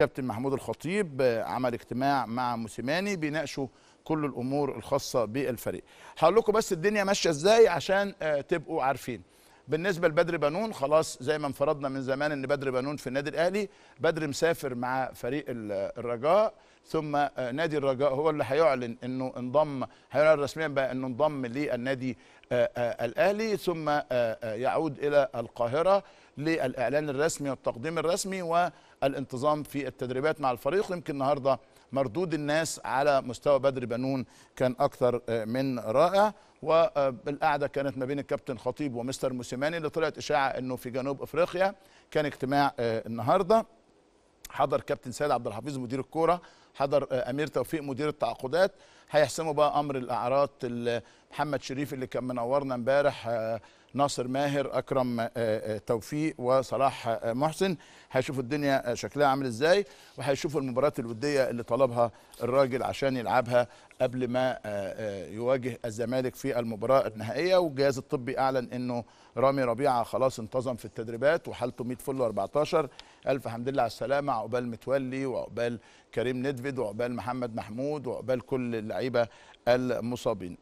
كابتن محمود الخطيب عمل اجتماع مع موسيماني بيناقشوا كل الامور الخاصه بالفريق هقول لكم بس الدنيا ماشيه ازاي عشان آه، تبقوا عارفين بالنسبه لبدر بنون خلاص زي ما انفرضنا من زمان ان بدر بنون في النادي الاهلي بدر مسافر مع فريق الرجاء ثم آه، نادي الرجاء هو اللي هيعلن انه انضم هيعلن رسميا بقى انه انضم للنادي آه، آه، الاهلي ثم يعود الى القاهره للاعلان الرسمي والتقديم الرسمي والانتظام في التدريبات مع الفريق يمكن النهارده مردود الناس على مستوى بدر بنون كان اكثر آه، من رائع والقعده آه، كانت ما بين الكابتن خطيب ومستر موسيماني اللي طلعت اشاعه انه في جنوب افريقيا كان اجتماع آه، النهارده حضر كابتن سيد عبد الحفيظ مدير الكوره حضر امير توفيق مدير التعاقدات هيحسموا بقى امر الاعراض محمد شريف اللي كان منورنا امبارح ناصر ماهر اكرم آه، آه، توفيق وصلاح آه، محسن هيشوفوا الدنيا شكلها عامل ازاي وهيشوفوا المباريات الوديه اللي طلبها الراجل عشان يلعبها قبل ما يواجه الزمالك في المباراه النهائيه والجهاز الطبي اعلن انه رامي ربيعه خلاص انتظم في التدريبات وحالته 100 فل 14 الف حمد لله على السلامه عقبال متولي وعقبال كريم ندفد وعقبال محمد محمود وعقبال كل اللعيبه المصابين